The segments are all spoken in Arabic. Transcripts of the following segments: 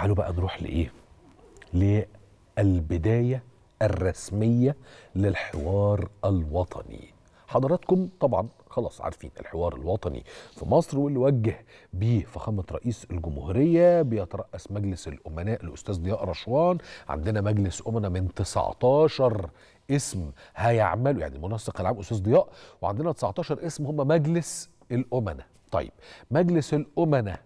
تعالوا بقى نروح لايه للبدايه الرسميه للحوار الوطني حضراتكم طبعا خلاص عارفين الحوار الوطني في مصر واللي وجه بيه فخامة رئيس الجمهورية بيترأس مجلس الأمناء الأستاذ ضياء رشوان عندنا مجلس أمناء من 19 اسم هيعملوا يعني المنسق العام أستاذ ضياء وعندنا 19 اسم هم مجلس الأمناء طيب مجلس الأمناء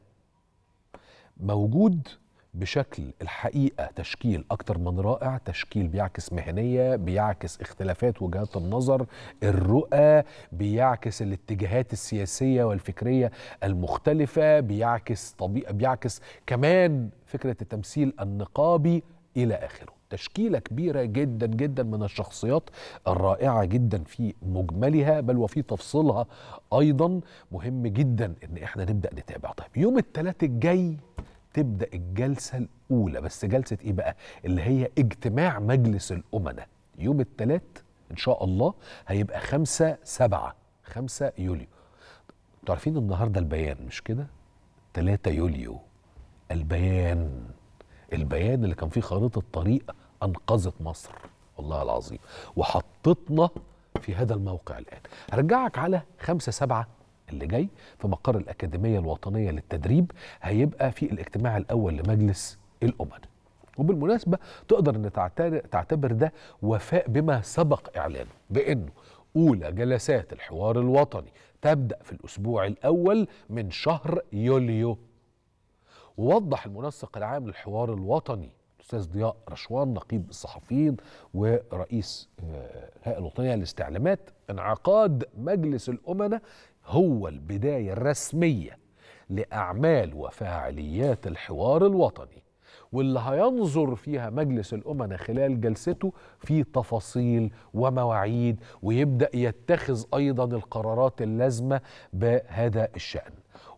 موجود بشكل الحقيقه تشكيل اكتر من رائع تشكيل بيعكس مهنيه بيعكس اختلافات وجهات النظر الرؤى بيعكس الاتجاهات السياسيه والفكريه المختلفه بيعكس طبيعه بيعكس كمان فكره التمثيل النقابي الى اخره تشكيله كبيره جدا جدا من الشخصيات الرائعه جدا في مجملها بل وفي تفصيلها ايضا مهم جدا ان احنا نبدا نتابع طيب يوم الثلاث الجاي تبدا الجلسه الاولى بس جلسه ايه بقى اللي هي اجتماع مجلس الامناء يوم الثلاث ان شاء الله هيبقى خمسة سبعة خمسة يوليو انتوا عارفين النهارده البيان مش كده 3 يوليو البيان البيان اللي كان فيه خريطه طريق انقذت مصر والله العظيم وحطتنا في هذا الموقع الان هرجعك على 5 7 اللي جاي في مقر الأكاديمية الوطنية للتدريب هيبقى في الاجتماع الأول لمجلس الأمم وبالمناسبة تقدر أن تعتبر ده وفاء بما سبق إعلانه بأنه أولى جلسات الحوار الوطني تبدأ في الأسبوع الأول من شهر يوليو ووضح المنسق العام للحوار الوطني الاستاذ ضياء رشوان نقيب الصحفيين ورئيس الهيئه آه، الوطنيه للاستعلامات انعقاد مجلس الامناء هو البداية الرسمية لأعمال وفاعليات الحوار الوطني واللي هينظر فيها مجلس الأمنة خلال جلسته في تفاصيل ومواعيد ويبدأ يتخذ أيضا القرارات اللازمة بهذا الشأن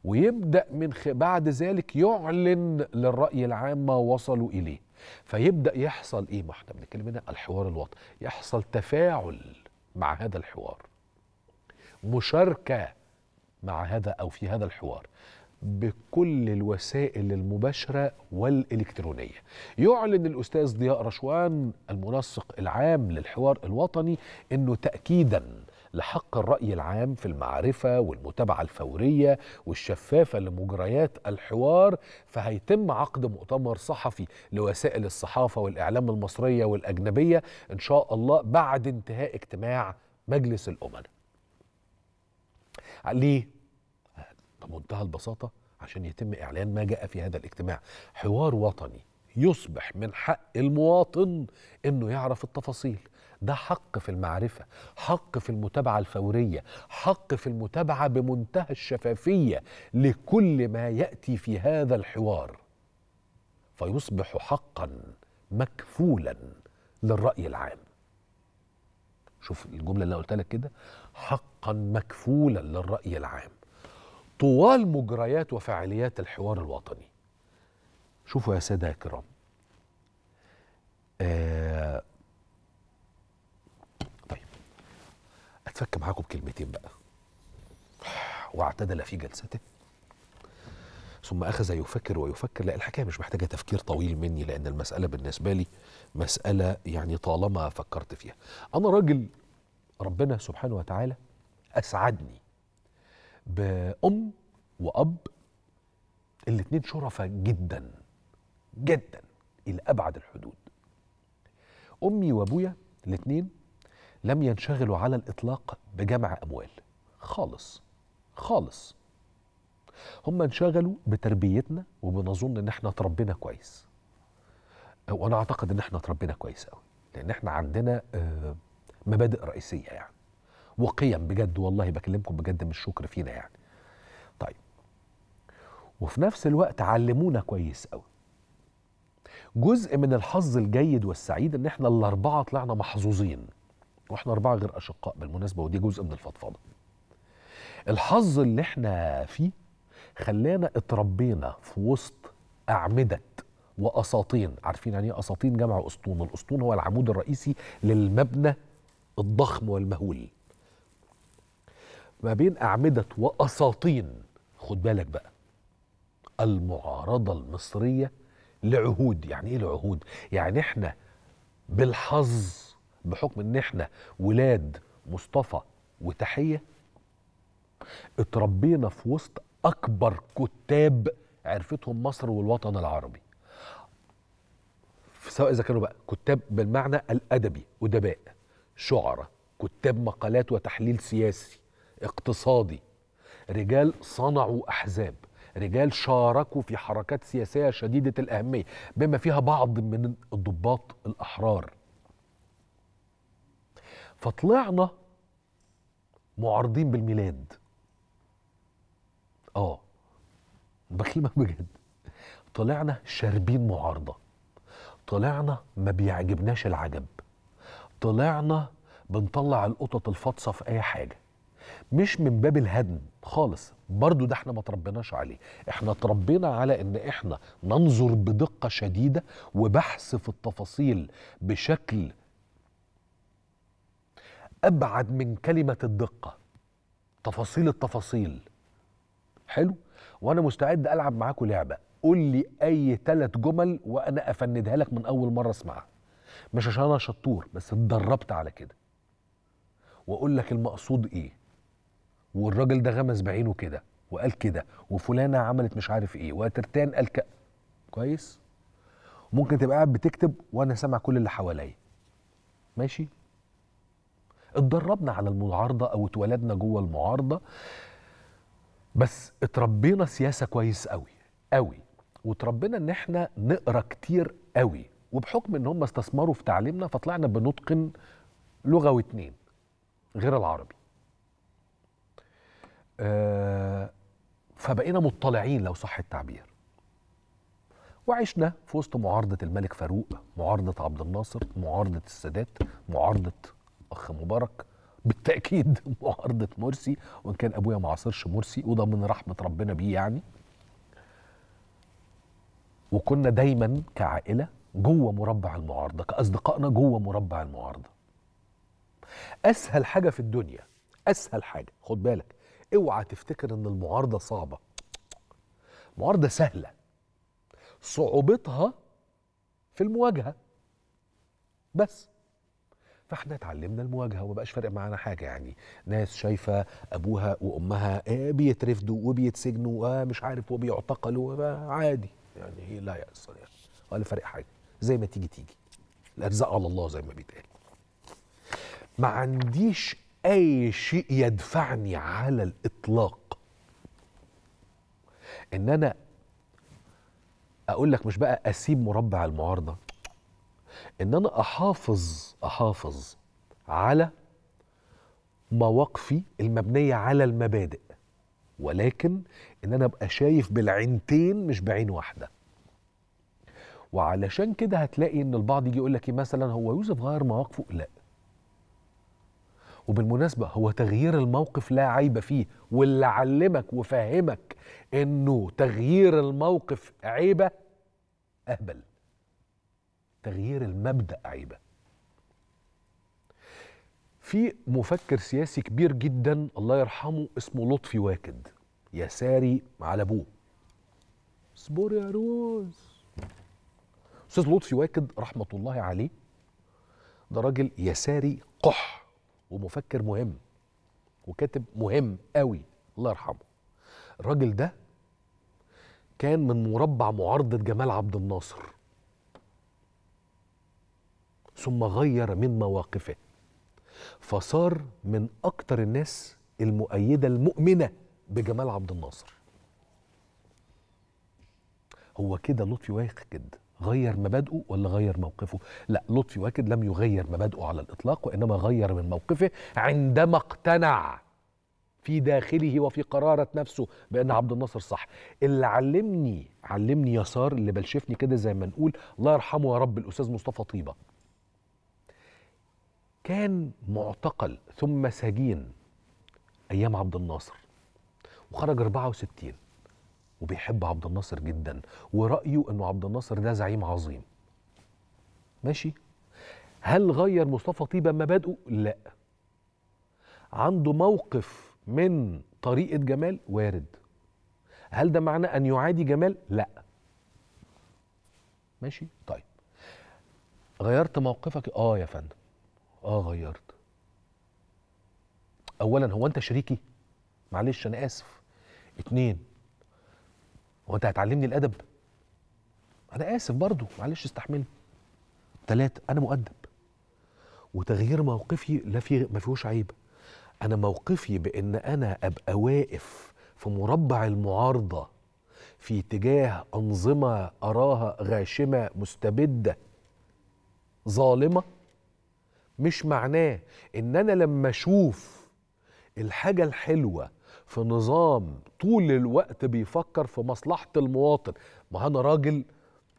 ويبدأ من خ... بعد ذلك يعلن للرأي العام ما وصلوا إليه فيبدأ يحصل إيه ما احنا بنتكلم هنا الحوار الوطني يحصل تفاعل مع هذا الحوار مشاركة مع هذا أو في هذا الحوار بكل الوسائل المباشرة والإلكترونية يعلن الأستاذ ضياء رشوان المنسق العام للحوار الوطني أنه تأكيداً لحق الرأي العام في المعرفة والمتابعة الفورية والشفافة لمجريات الحوار فهيتم عقد مؤتمر صحفي لوسائل الصحافة والإعلام المصرية والأجنبية إن شاء الله بعد انتهاء اجتماع مجلس الأمم ليه؟ بمنتهى البساطه عشان يتم اعلان ما جاء في هذا الاجتماع حوار وطني يصبح من حق المواطن انه يعرف التفاصيل ده حق في المعرفه حق في المتابعه الفوريه حق في المتابعه بمنتهى الشفافيه لكل ما ياتي في هذا الحوار فيصبح حقا مكفولا للراي العام شوف الجمله اللي قلت لك كده حقا مكفولا للراي العام طوال مجريات وفعاليات الحوار الوطني شوفوا يا سادة يا كرام آه طيب اتفك معاكم بكلمتين بقى واعتدل في جلسته ثم أخذ يفكر ويفكر لا الحكاية مش محتاجة تفكير طويل مني لأن المسألة بالنسبة لي مسألة يعني طالما فكرت فيها أنا راجل ربنا سبحانه وتعالى أسعدني بأم وأب الاتنين شرفة جدا جدا إلى أبعد الحدود أمي وأبويا الاتنين لم ينشغلوا على الإطلاق بجمع أموال خالص خالص هم انشغلوا بتربيتنا وبنظن ان احنا تربينا كويس وانا اعتقد ان احنا تربينا كويس قوي لان احنا عندنا آه، مبادئ رئيسيه يعني وقيم بجد والله بكلمكم بجد من الشكر فينا يعني طيب وفي نفس الوقت علمونا كويس قوي جزء من الحظ الجيد والسعيد ان احنا الاربعه طلعنا محظوظين واحنا اربعه غير اشقاء بالمناسبه ودي جزء من الفضفضه الحظ اللي احنا فيه خلانا اتربينا في وسط اعمده واساطين عارفين يعني ايه اساطين جمع اسطون الاسطون هو العمود الرئيسي للمبنى الضخم والمهول ما بين أعمدة وأساطين خد بالك بقى المعارضة المصرية لعهود يعني إيه لعهود؟ يعني إحنا بالحظ بحكم إن إحنا ولاد مصطفى وتحية اتربينا في وسط أكبر كتاب عرفتهم مصر والوطن العربي سواء إذا كانوا بقى كتاب بالمعنى الأدبي أدباء شعراء كتاب مقالات وتحليل سياسي اقتصادي رجال صنعوا احزاب رجال شاركوا في حركات سياسيه شديده الاهميه بما فيها بعض من الضباط الاحرار فطلعنا معارضين بالميلاد اه بكلمك بجد طلعنا شاربين معارضه طلعنا ما بيعجبناش العجب طلعنا بنطلع القطط الفاطسه في اي حاجه مش من باب الهدم خالص برضو ده احنا ما تربيناش عليه احنا تربينا على ان احنا ننظر بدقة شديدة وبحث في التفاصيل بشكل ابعد من كلمة الدقة تفاصيل التفاصيل حلو وانا مستعد العب معاكم لعبة قول لي اي ثلاث جمل وانا افندها لك من اول مرة اسمعها مش عشان انا شطور بس اتدربت على كده واقول لك المقصود ايه والراجل ده غمز بعينه كده وقال كده وفلانه عملت مش عارف ايه وترتان قال ك... كويس ممكن تبقى قاعد بتكتب وانا سامع كل اللي حواليا ماشي اتدربنا على المعارضه او اتولدنا جوه المعارضه بس اتربينا سياسه كويس قوي قوي وتربينا ان احنا نقرا كتير قوي وبحكم ان هم استثمروا في تعليمنا فطلعنا بنتقن لغه واتنين غير العربي آه، فبقينا مطلعين لو صح التعبير وعشنا في وسط معارضة الملك فاروق معارضة عبد الناصر معارضة السادات معارضة أخ مبارك بالتأكيد معارضة مرسي وإن كان أبويا ما عاصرش مرسي وده من رحمة ربنا بيه يعني وكنا دايما كعائلة جوه مربع المعارضة كأصدقائنا جوه مربع المعارضة أسهل حاجة في الدنيا أسهل حاجة خد بالك اوعى تفتكر ان المعارضه صعبه معارضه سهله صعوبتها في المواجهه بس فاحنا اتعلمنا المواجهه وما بقاش فارق معانا حاجه يعني ناس شايفه ابوها وامها آه، بيترفدوا وبيتسجنوا ومش آه، عارف وبيعتقلوا آه، عادي يعني هي إيه لا ياس يعني. ولا فارق حاجه زي ما تيجي تيجي الارزاق على الله زي ما بيتقال ما عنديش اي شيء يدفعني على الاطلاق ان انا اقول لك مش بقى اسيب مربع المعارضه ان انا احافظ احافظ على مواقفي المبنيه على المبادئ ولكن ان انا ابقى شايف بالعينتين مش بعين واحده وعلشان كده هتلاقي ان البعض يجي يقول لك إيه، مثلا هو يوسف غير مواقفه لا وبالمناسبة هو تغيير الموقف لا عيب فيه واللي علمك وفهمك انه تغيير الموقف عيبة اهبل تغيير المبدأ عيبة في مفكر سياسي كبير جدا الله يرحمه اسمه لطفي واكد يساري على ابوه اصبر يا روز استاذ لطفي واكد رحمه الله عليه ده راجل يساري قح ومفكر مهم وكاتب مهم قوي الله يرحمه الراجل ده كان من مربع معارضة جمال عبد الناصر ثم غير من مواقفه فصار من أكتر الناس المؤيدة المؤمنة بجمال عبد الناصر هو كده لطفي وايخ جدا غير مبادئه ولا غير موقفه لا لطفي واكد لم يغير مبادئه على الإطلاق وإنما غير من موقفه عندما اقتنع في داخله وفي قرارة نفسه بأن عبد الناصر صح اللي علمني علمني يسار اللي بلشفني كده زي ما نقول الله يرحمه يا رب الأستاذ مصطفى طيبة كان معتقل ثم سجين أيام عبد الناصر وخرج 64 وبيحب عبد الناصر جدا ورأيه أنه عبد الناصر ده زعيم عظيم ماشي هل غير مصطفى طيبة مبادئه؟ لا عنده موقف من طريقة جمال وارد هل ده معناه أن يعادي جمال؟ لا ماشي طيب غيرت موقفك اه يا فندم اه غيرت اولا هو انت شريكي معلش انا اسف اتنين هو انت هتعلمني الادب انا اسف برضه معلش استحملني ثلاثة انا مؤدب وتغيير موقفي لا في ما فيهوش عيب انا موقفي بان انا ابقى واقف في مربع المعارضه في اتجاه انظمه اراها غاشمه مستبده ظالمه مش معناه ان انا لما اشوف الحاجه الحلوه في نظام طول الوقت بيفكر في مصلحه المواطن ما انا راجل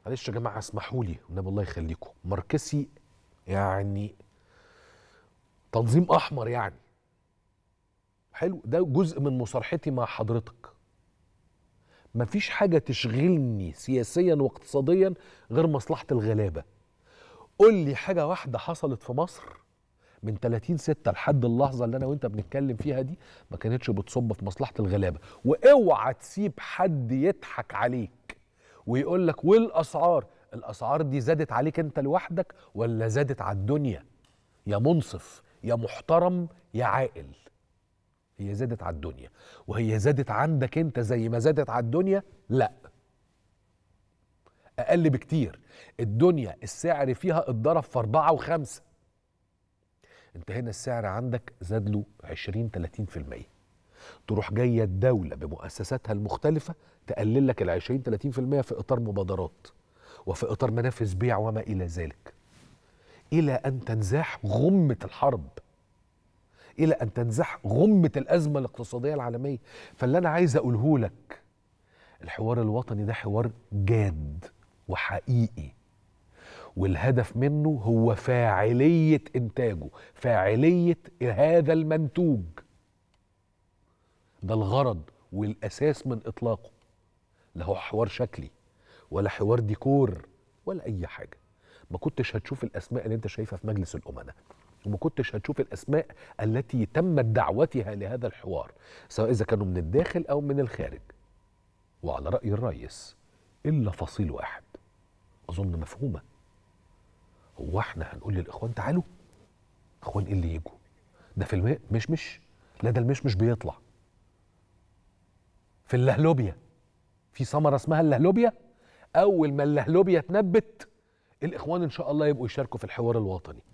معلش يا جماعه اسمحوا لي والنبي الله يخليكم ماركسي يعني تنظيم احمر يعني حلو ده جزء من مصارحتي مع حضرتك مفيش حاجه تشغلني سياسيا واقتصاديا غير مصلحه الغلابه قول لي حاجه واحده حصلت في مصر من 30 6 لحد اللحظه اللي انا وانت بنتكلم فيها دي ما كانتش بتصب في مصلحه الغلابه واوعى تسيب حد يضحك عليك ويقول لك والاسعار الاسعار دي زادت عليك انت لوحدك ولا زادت على الدنيا يا منصف يا محترم يا عاقل هي زادت على الدنيا وهي زادت عندك انت زي ما زادت على الدنيا لا اقل بكتير الدنيا السعر فيها اتضرب في اربعة وخمسة انت هنا السعر عندك زاد له 20 30% تروح جايه الدوله بمؤسساتها المختلفه تقلل لك ال 20 30% في اطار مبادرات وفي اطار منافس بيع وما الى ذلك الى ان تنزاح غمه الحرب الى ان تنزاح غمه الازمه الاقتصاديه العالميه فاللي انا عايز اقوله لك الحوار الوطني ده حوار جاد وحقيقي والهدف منه هو فاعليه انتاجه فاعليه هذا المنتوج ده الغرض والاساس من اطلاقه لا هو حوار شكلي ولا حوار ديكور ولا اي حاجه ما كنتش هتشوف الاسماء اللي انت شايفها في مجلس الامناء وما كنتش هتشوف الاسماء التي تمت دعوتها لهذا الحوار سواء اذا كانوا من الداخل او من الخارج وعلى راي الرئيس الا فصيل واحد اظن مفهومه هو احنا هنقول للاخوان تعالوا اخوان ايه اللي يجوا ده في المشمش مش لا ده المشمش بيطلع في اللهلوبيا في ثمره اسمها اللهلوبيا اول ما اللهلوبيا تنبت الاخوان ان شاء الله يبقوا يشاركوا في الحوار الوطني